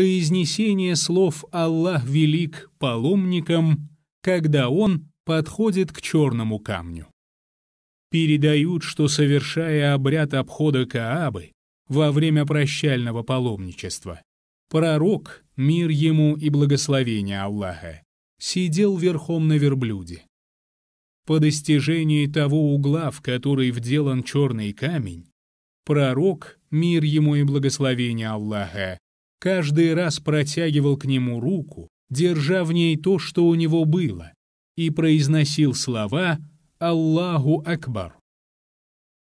произнесение слов «Аллах велик» паломникам, когда он подходит к черному камню. Передают, что, совершая обряд обхода Каабы во время прощального паломничества, пророк, мир ему и благословение Аллаха, сидел верхом на верблюде. По достижении того угла, в который вделан черный камень, пророк, мир ему и благословение Аллаха, каждый раз протягивал к нему руку, держа в ней то, что у него было, и произносил слова «Аллаху Акбар».